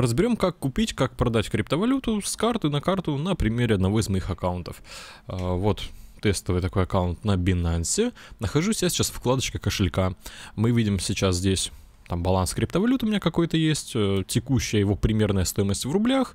Разберем, как купить, как продать криптовалюту с карты на карту на примере одного из моих аккаунтов. А, вот тестовый такой аккаунт на Binance. Нахожусь я сейчас в вкладочке кошелька. Мы видим сейчас здесь там баланс криптовалюты у меня какой-то есть, э, текущая его примерная стоимость в рублях,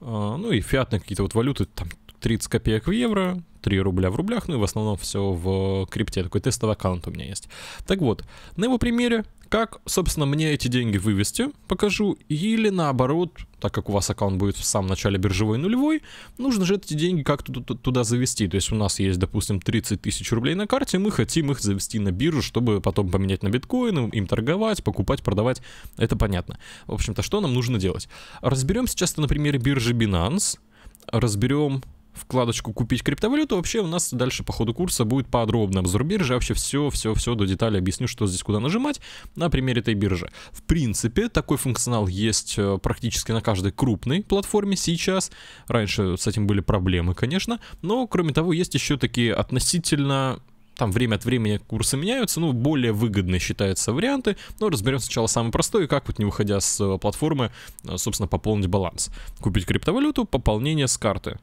а, ну и фиатные какие-то вот валюты, там 30 копеек в евро, 3 рубля в рублях, ну и в основном все в крипте. Такой тестовый аккаунт у меня есть. Так вот, на его примере как, собственно, мне эти деньги вывести, покажу, или наоборот, так как у вас аккаунт будет в самом начале биржевой нулевой, нужно же эти деньги как-то туда завести. То есть у нас есть, допустим, 30 тысяч рублей на карте, мы хотим их завести на биржу, чтобы потом поменять на биткоин, им торговать, покупать, продавать. Это понятно. В общем-то, что нам нужно делать? Разберем сейчас на примере биржи Binance, разберем вкладочку «Купить криптовалюту». Вообще у нас дальше по ходу курса будет подробно обзор биржи. Вообще все-все-все до деталей объясню, что здесь куда нажимать на примере этой биржи. В принципе, такой функционал есть э, практически на каждой крупной платформе сейчас. Раньше с этим были проблемы, конечно. Но, кроме того, есть еще такие относительно там время от времени курсы меняются, ну, более выгодные считаются варианты, но разберем сначала самый простой, как вот не выходя с э, платформы, э, собственно, пополнить баланс. Купить криптовалюту, пополнение с карты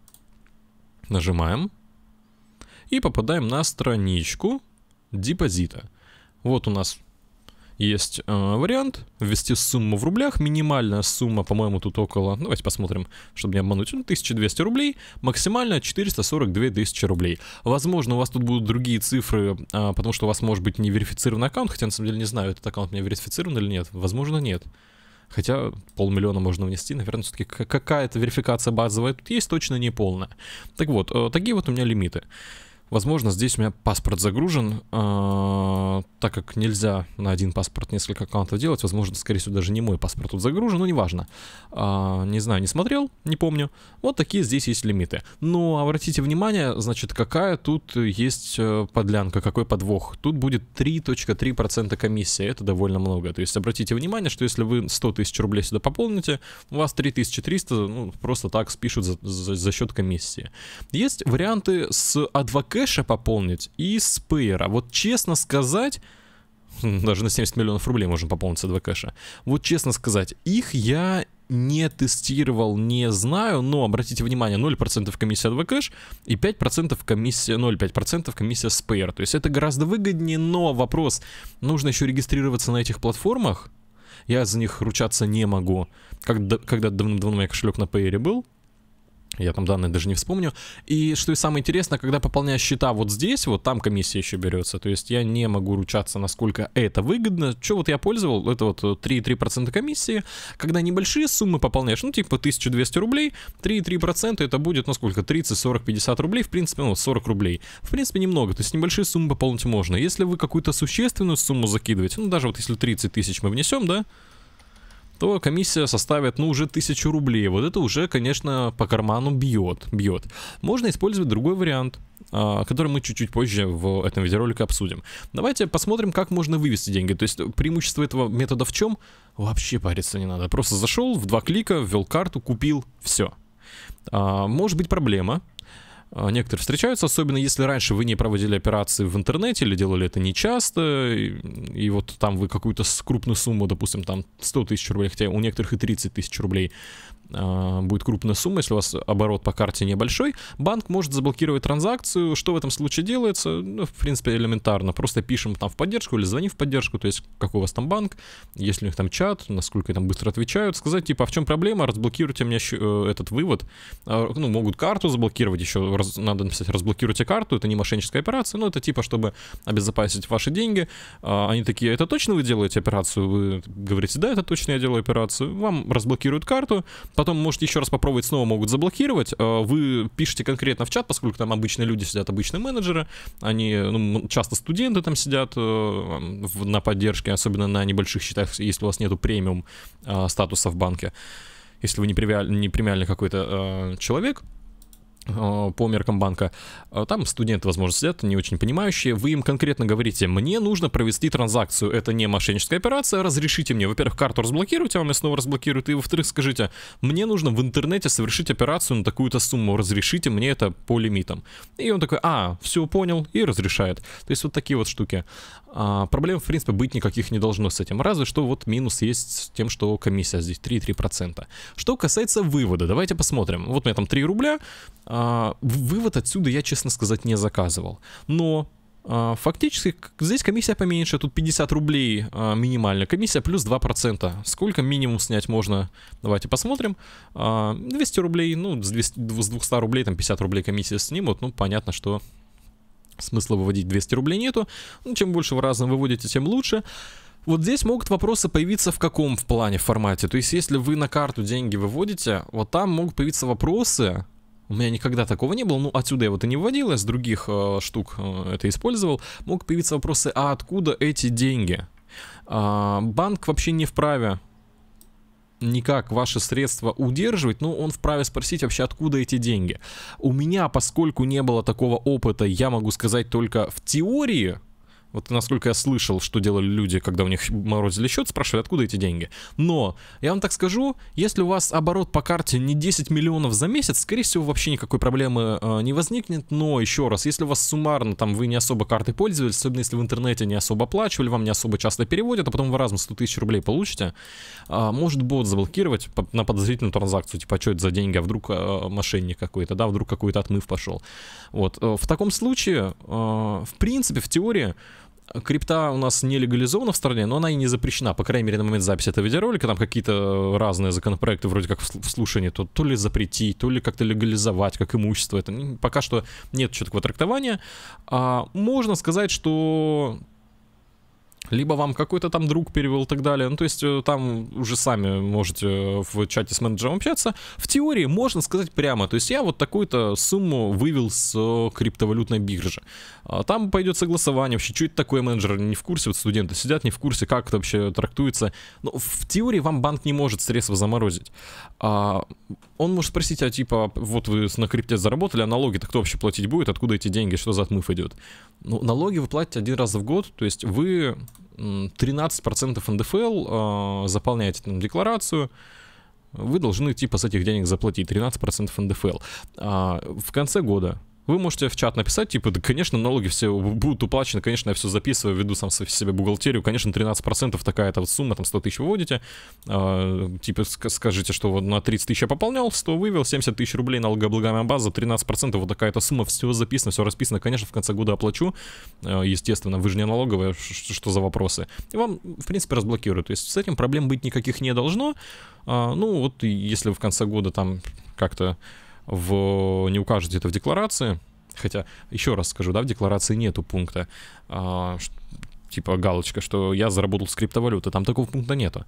нажимаем и попадаем на страничку депозита. Вот у нас есть э, вариант ввести сумму в рублях. Минимальная сумма, по-моему, тут около... Ну, давайте посмотрим, чтобы не обмануть. 1200 ну, рублей. Максимально 442 тысячи рублей. Возможно, у вас тут будут другие цифры, э, потому что у вас может быть не верифицирован аккаунт. Хотя, на самом деле, не знаю, этот аккаунт у меня верифицирован или нет. Возможно, нет. Хотя полмиллиона можно внести, наверное, все-таки какая-то верификация базовая тут есть, точно не полная. Так вот, э, такие вот у меня лимиты. Возможно, здесь у меня паспорт загружен, а, так как нельзя на один паспорт несколько аккаунтов делать. Возможно, скорее всего, даже не мой паспорт тут загружен, но неважно. А, не знаю, не смотрел, не помню. Вот такие здесь есть лимиты. Но обратите внимание, значит, какая тут есть э, подлянка, какой подвох. Тут будет 3.3% комиссия, это довольно много. То есть обратите внимание, что если вы 100 тысяч рублей сюда пополните, у вас 3300 ну, просто так спишут за, за, за счет комиссии. Есть варианты с адвокатом кэша пополнить и из пейера. Вот честно сказать, хм, даже на 70 миллионов рублей можно пополниться два кэша. Вот честно сказать, их я не тестировал, не знаю, но обратите внимание, 0% комиссия от Вкэш и 5% комиссия, 0,5% комиссия с Payer. То есть это гораздо выгоднее, но вопрос, нужно еще регистрироваться на этих платформах, я за них ручаться не могу. Когда, когда давным-давно у кошелек на Payer был, я там данные даже не вспомню. И что и самое интересное, когда пополняешь счета вот здесь, вот там комиссия еще берется. То есть я не могу ручаться, насколько это выгодно. Что вот я пользовал, это вот 3,3% комиссии. Когда небольшие суммы пополняешь, ну типа 1200 рублей, 3,3% это будет, ну сколько, 30, 40, 50 рублей, в принципе, ну 40 рублей. В принципе, немного, то есть небольшие суммы пополнить можно. Если вы какую-то существенную сумму закидываете, ну даже вот если 30 тысяч мы внесем, да, то комиссия составит, ну, уже тысячу рублей. Вот это уже, конечно, по карману бьет, бьет. Можно использовать другой вариант, а, который мы чуть-чуть позже в этом видеоролике обсудим. Давайте посмотрим, как можно вывести деньги. То есть преимущество этого метода в чем? Вообще париться не надо. Просто зашел, в два клика ввел карту, купил, все. А, может быть проблема, а, некоторые встречаются, особенно если раньше вы не проводили операции в интернете или делали это нечасто, и, и вот там вы какую-то крупную сумму, допустим, там 100 тысяч рублей, хотя у некоторых и 30 тысяч рублей а, будет крупная сумма, если у вас оборот по карте небольшой, банк может заблокировать транзакцию. Что в этом случае делается? Ну, в принципе, элементарно. Просто пишем там в поддержку или звоним в поддержку, то есть какой у вас там банк, если у них там чат, насколько там быстро отвечают, сказать, типа, а в чем проблема, разблокируйте мне э, этот вывод. А, ну, могут карту заблокировать еще, раз, надо написать, разблокируйте карту, это не мошенническая операция, но ну, это типа, чтобы обезопасить ваши деньги. А, они такие, это точно вы делаете операцию? Вы говорите, да, это точно я делаю операцию. Вам разблокируют карту, Потом можете еще раз попробовать, снова могут заблокировать. Э, вы пишете конкретно в чат, поскольку там обычные люди сидят, обычные менеджеры. Они, ну, часто студенты там сидят э, на поддержке, особенно на небольших счетах, если у вас нету премиум э, статуса в банке. Если вы не премиальный, не премиальный какой-то человек, Э, по меркам банка. Э, там студенты, возможно, сидят, не очень понимающие. Вы им конкретно говорите, мне нужно провести транзакцию. Это не мошенническая операция. Разрешите мне, во-первых, карту разблокируйте, а вам снова разблокируют. И, во-вторых, скажите, мне нужно в интернете совершить операцию на такую-то сумму. Разрешите мне это по лимитам. И он такой, а, все понял, и разрешает. То есть вот такие вот штуки. А, проблем, в принципе, быть никаких не должно с этим. Разве что вот минус есть с тем, что комиссия здесь 3,3%. Что касается вывода, давайте посмотрим. Вот у меня там 3 рубля. А, вывод отсюда я, честно сказать, не заказывал. Но а, Фактически здесь комиссия поменьше, тут 50 рублей а, минимальная комиссия, плюс 2%. Сколько минимум снять можно? Давайте посмотрим. А, 200 рублей, ну с 200, с 200 рублей там 50 рублей комиссия снимут, ну понятно, что смысла выводить 200 рублей нету. Ну, чем больше вы разным выводите, тем лучше. Вот здесь могут вопросы появиться в каком в плане в формате. То есть, если вы на карту деньги выводите, вот там могут появиться вопросы. У меня никогда такого не было, ну отсюда я вот и не выводил, я с других э, штук э, это использовал. Могут появиться вопросы, а откуда эти деньги? Э, банк вообще не вправе никак ваши средства удерживать, ну, он вправе спросить вообще, откуда эти деньги. У меня, поскольку не было такого опыта, я могу сказать только в теории, вот насколько я слышал, что делали люди, когда у них морозили счет, спрашивали, откуда эти деньги. Но, я вам так скажу, если у вас оборот по карте не 10 миллионов за месяц, скорее всего, вообще никакой проблемы э, не возникнет. Но, еще раз, если у вас суммарно, там, вы не особо карты пользовались, особенно если в интернете не особо оплачивали, вам не особо часто переводят, а потом вы разом 100 тысяч рублей получите, э, может бот заблокировать на подозрительную транзакцию, типа, «А что это за деньги, а вдруг э, мошенник какой-то, да, вдруг какой-то отмыв пошел. Вот, э, в таком случае, э, в принципе, в теории... Крипта у нас не легализована в стране, но она и не запрещена, по крайней мере, на момент записи этого видеоролика. Там какие-то разные законопроекты вроде как в слушании, то, то ли запретить, то ли как-то легализовать, как имущество. Это пока что нет четкого трактования. А, можно сказать, что либо вам какой-то там друг перевел и так далее. Ну, то есть э, там уже сами можете э, в чате с менеджером общаться. В теории можно сказать прямо, то есть я вот такую-то сумму вывел с э, криптовалютной биржи. А там пойдет согласование вообще, что это такое менеджер, не в курсе, вот студенты сидят не в курсе, как это вообще трактуется. Но в теории вам банк не может средства заморозить. А он может спросить, а типа, вот вы на крипте заработали, а налоги-то кто вообще платить будет, откуда эти деньги, что за отмыв идет? Ну, налоги вы платите один раз в год, то есть вы 13% НДФЛ э, заполняете там, декларацию, вы должны типа с этих денег заплатить 13% НДФЛ. А в конце года вы можете в чат написать, типа, да, конечно, налоги все будут уплачены, конечно, я все записываю, веду сам себе бухгалтерию, конечно, 13% такая-то вот сумма, там 100 тысяч выводите, э, типа, скажите, что вот на 30 тысяч я пополнял, 100 вывел, 70 тысяч рублей налогооблагаемая база, 13% вот такая-то сумма, все записано, все расписано, конечно, в конце года оплачу, э, естественно, вы же не налоговая, что за вопросы, и вам, в принципе, разблокируют, то есть с этим проблем быть никаких не должно, э, ну, вот если в конце года там как-то в... не укажете это в декларации, хотя, еще раз скажу, да, в декларации нету пункта, а, типа галочка, что я заработал с криптовалюты, там такого пункта нету.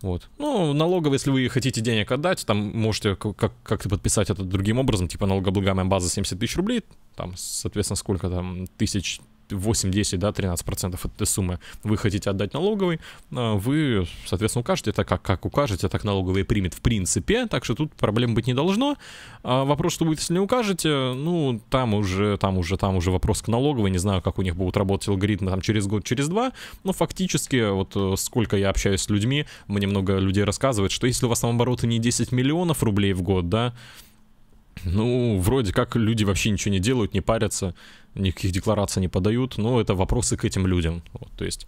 Вот. Ну, налоговый, если вы хотите денег отдать, там можете как- как-то подписать это другим образом, типа налогооблагаемая база 70 тысяч рублей, там, соответственно, сколько там, тысяч 8, 10, да, 13 процентов от этой суммы вы хотите отдать налоговой, а, вы, соответственно, укажете это как, как укажете, а так налоговый примет в принципе, так что тут проблем быть не должно. А вопрос, что будет, если не укажете, ну, там уже, там уже, там уже вопрос к налоговой, не знаю, как у них будут работать алгоритмы там через год, через два, но фактически, э, вот э, сколько я общаюсь с людьми, мне много людей рассказывают что если у вас там обороты не 10 миллионов рублей в год, да, ну, вроде как люди вообще ничего не делают, не парятся, никаких деклараций не подают, но это вопросы к этим людям. Вот, то есть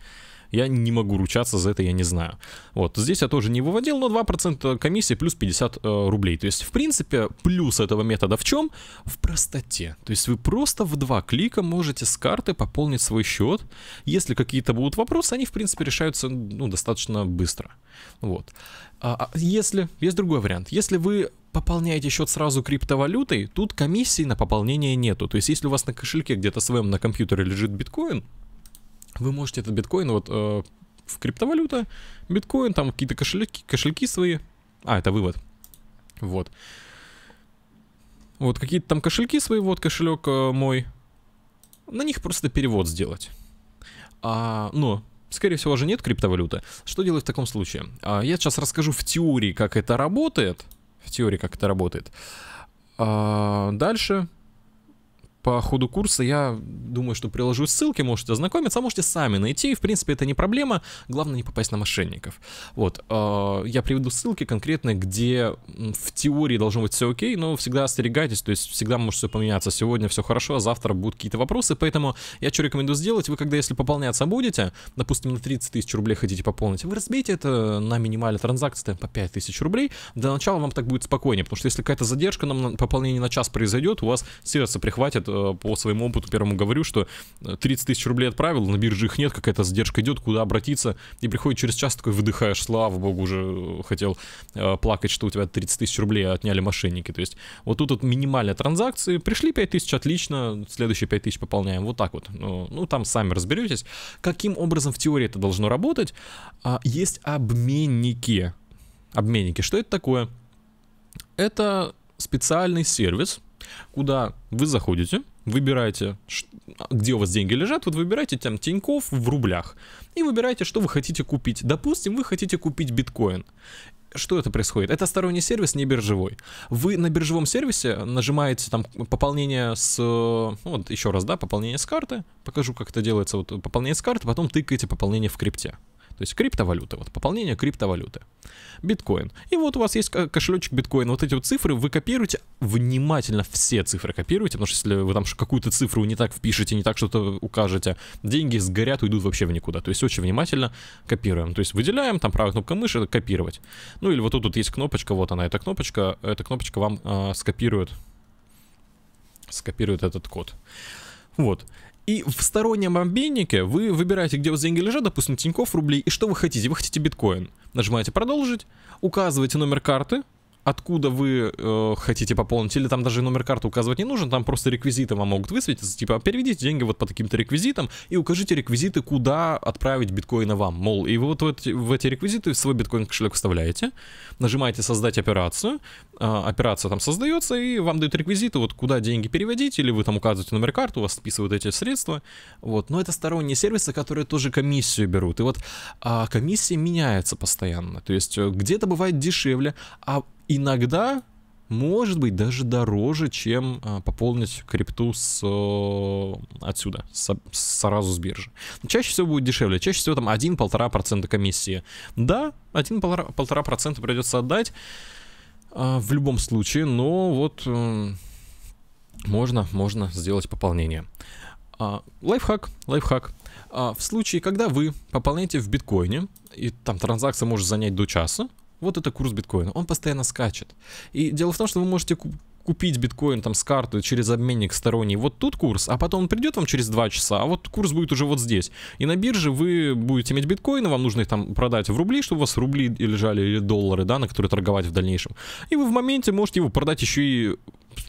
я не могу ручаться за это, я не знаю. Вот, здесь я тоже не выводил, но 2% комиссии плюс 50 э, рублей. То есть, в принципе, плюс этого метода в чем? В простоте. То есть вы просто в два клика можете с карты пополнить свой счет. Если какие-то будут вопросы, они, в принципе, решаются ну, достаточно быстро. Вот. А, а если, есть другой вариант. Если вы пополняете счет сразу криптовалютой, тут комиссии на пополнение нету. То есть, если у вас на кошельке где-то своем на компьютере лежит биткоин, вы можете этот биткоин вот э, в криптовалюта, биткоин, там какие-то кошельки, кошельки свои. А, это вывод. Вот. Вот какие-то там кошельки свои, вот кошелек э, мой. На них просто перевод сделать. А, но скорее всего, же нет криптовалюты. Что делать в таком случае? А, я сейчас расскажу в теории, как это работает, в теории, как это работает. А, дальше по ходу курса я думаю, что приложу ссылки, можете ознакомиться, а можете сами найти. В принципе, это не проблема, главное не попасть на мошенников. Вот, э, я приведу ссылки конкретно, где в теории должно быть все окей, но всегда остерегайтесь, то есть всегда может все поменяться. Сегодня все хорошо, а завтра будут какие-то вопросы, поэтому я что рекомендую сделать, вы когда если пополняться будете, допустим, на 30 тысяч рублей хотите пополнить, вы разбейте это на минимальной транзакции там, по 5 тысяч рублей, до начала вам так будет спокойнее, потому что если какая-то задержка нам на пополнение на час произойдет, у вас сердце прихватит Э, по своему опыту первому говорю, что 30 э, тысяч рублей отправил, на бирже их нет, какая-то задержка идет, куда обратиться, и приходит через час такой выдыхаешь, слава богу, уже э, хотел плакать, что у тебя 30 тысяч рублей отняли мошенники, то есть вот тут вот минимальные транзакции, пришли 5 тысяч, отлично, следующие 5 тысяч пополняем, вот так вот, ну, ну там сами разберетесь, каким образом в теории это должно работать, а, есть обменники, обменники, что это такое? Это специальный сервис, куда вы заходите, выбираете, где у вас деньги лежат, вот выбираете там тиньков в рублях и выбираете, что вы хотите купить. Допустим, вы хотите купить биткоин. Что это происходит? Это сторонний сервис, не биржевой. Вы на биржевом сервисе нажимаете там пополнение с... Ну вот еще раз, да, пополнение с карты. Покажу, как это делается. Вот пополнение с карты, потом тыкаете пополнение в крипте. То есть криптовалюта, вот пополнение криптовалюты. Биткоин. И вот у вас есть кошелечек биткоин, Вот эти вот цифры вы копируете, внимательно все цифры копируете, потому что если вы там какую-то цифру не так впишете, не так что-то укажете, деньги сгорят, уйдут вообще в никуда. То есть очень внимательно копируем. То есть выделяем, там правая кнопка мыши, копировать. Ну или вот тут вот есть кнопочка, вот она, эта кнопочка. Эта кнопочка вам э, скопирует скопирует этот код. Вот. И в стороннем обменнике вы выбираете, где у вас деньги лежат, допустим, Тинькофф рублей, и что вы хотите. Вы хотите биткоин. Нажимаете «Продолжить», указываете номер карты, откуда вы э, хотите пополнить, или там даже номер карты указывать не нужен, там просто реквизиты вам могут высветиться, типа, переведите деньги вот по таким-то реквизитам и укажите реквизиты, куда отправить биткоины вам, мол, и вы вот в эти, в эти реквизиты свой биткоин-кошелек вставляете, нажимаете «Создать операцию», э, операция там создается, и вам дают реквизиты, вот куда деньги переводить, или вы там указываете номер карты, у вас списывают эти средства, вот, но это сторонние сервисы, которые тоже комиссию берут, и вот э, комиссия меняется постоянно, то есть э, где-то бывает дешевле, а иногда может быть даже дороже, чем э, пополнить крипту с, э, отсюда, с, сразу с биржи. Но чаще всего будет дешевле, чаще всего там 1-1,5% комиссии. Да, 1-1,5% придется отдать э, в любом случае, но вот э, можно, можно сделать пополнение. Э, лайфхак, лайфхак. в случае, когда вы пополняете в биткоине, и там транзакция может занять до часа, вот это курс биткоина. Он постоянно скачет. И дело в том, что вы можете купить биткоин там с карты через обменник сторонний, вот тут курс, а потом он придет вам через два часа, а вот курс будет уже вот здесь. И на бирже вы будете иметь биткоины, вам нужно их там продать в рубли, чтобы у вас рубли лежали или доллары, да, на которые торговать в дальнейшем. И вы в моменте можете его продать еще и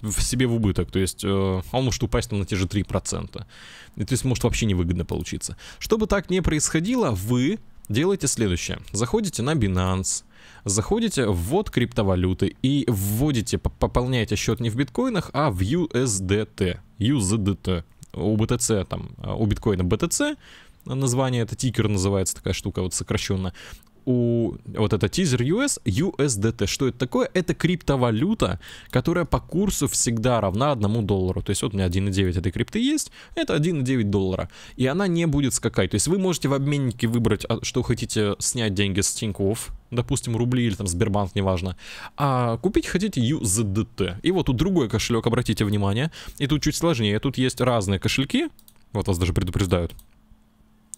в себе в убыток, то есть э, а он может упасть там, на те же 3%. И, то есть может вообще невыгодно получиться. Чтобы так не происходило, вы делаете следующее. Заходите на Binance, заходите в ввод криптовалюты и вводите, пополняете счет не в биткоинах, а в USDT. USDT. У BTC там, а, у биткоина BTC, название, это тикер называется такая штука, вот сокращенно у... Вот это тизер US, USDT. Что это такое? Это криптовалюта, которая по курсу всегда равна 1 доллару. То есть вот у меня 1,9 этой крипты есть, это 1,9 доллара. И она не будет скакать. То есть вы можете в обменнике выбрать, а, что хотите снять деньги с Тинькофф, допустим, рубли или там Сбербанк, неважно, а купить хотите USDT И вот тут другой кошелек, обратите внимание, и тут чуть сложнее, тут есть разные кошельки, вот вас даже предупреждают,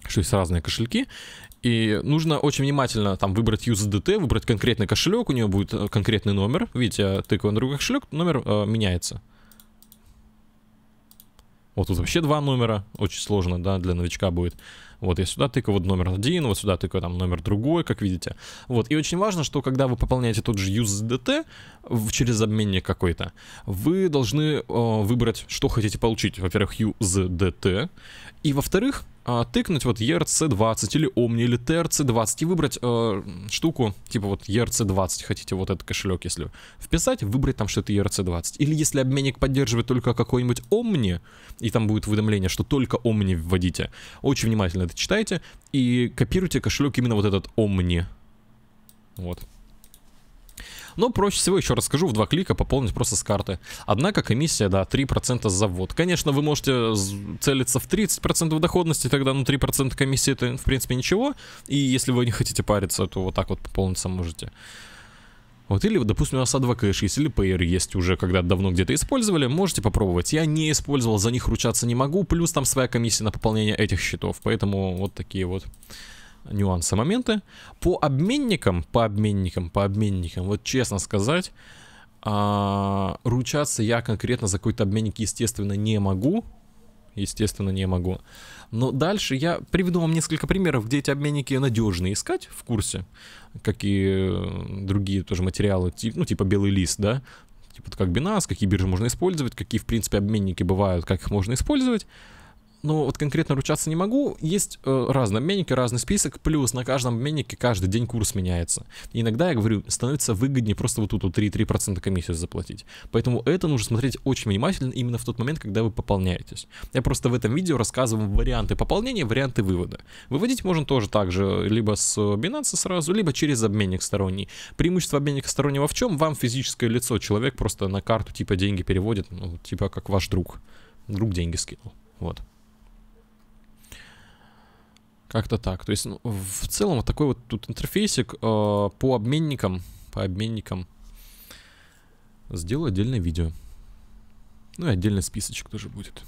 что есть разные кошельки, и нужно очень внимательно там выбрать USDT, выбрать конкретный кошелек, у нее будет э, конкретный номер. Видите, я тыкаю на другой кошелек, номер э, меняется. Вот тут вообще два номера, очень сложно, да, для новичка будет. Вот я сюда тыкаю вот номер один, вот сюда тыкаю там номер другой, как видите. Вот, и очень важно, что когда вы пополняете тот же USDT через обменник какой-то, вы должны э, выбрать, что хотите получить. Во-первых, USDT, и во-вторых, а, тыкнуть вот ERC20 или Omni или TRC20 и выбрать э, штуку, типа вот ERC20, хотите вот этот кошелек, если вписать, выбрать там, что то ERC20. Или если обменник поддерживает только какой-нибудь Omni, и там будет уведомление, что только Omni вводите, очень внимательно это читайте и копируйте кошелек именно вот этот Omni. Вот. Но проще всего, еще расскажу, в два клика пополнить просто с карты. Однако комиссия, да, 3% за ввод. Конечно, вы можете э, целиться в 30% доходности, тогда ну 3% комиссии это, в принципе, ничего. И если вы не хотите париться, то вот так вот пополниться можете. Вот, или, допустим, у вас A2 кэш есть, или пейер есть уже, когда давно где-то использовали, можете попробовать. Я не использовал, за них ручаться не могу, плюс там своя комиссия на пополнение этих счетов, поэтому вот такие вот нюансы, моменты. По обменникам, по обменникам, по обменникам, вот честно сказать, а, ручаться я конкретно за какой-то обменник, естественно, не могу. Естественно, не могу. Но дальше я приведу вам несколько примеров, где эти обменники надежные искать в курсе, как и э, другие тоже материалы, ну, типа белый лист, да, типа как Binance, какие биржи можно использовать, какие, в принципе, обменники бывают, как их можно использовать ну вот конкретно ручаться не могу. Есть э, разные обменники, разный список, плюс на каждом обменнике каждый день курс меняется. И иногда, я говорю, становится выгоднее просто вот тут вот 3-3% комиссии заплатить. Поэтому это нужно смотреть очень внимательно именно в тот момент, когда вы пополняетесь. Я просто в этом видео рассказываю варианты пополнения, варианты вывода. Выводить можно тоже так же, либо с Binance сразу, либо через обменник сторонний. Преимущество обменника стороннего в чем? Вам физическое лицо, человек просто на карту типа деньги переводит, ну, типа как ваш друг. Друг деньги скинул. Вот. Как-то так. То есть ну, в целом вот такой вот тут интерфейсик э, по обменникам, по обменникам. Сделаю отдельное видео. Ну и отдельный списочек тоже будет.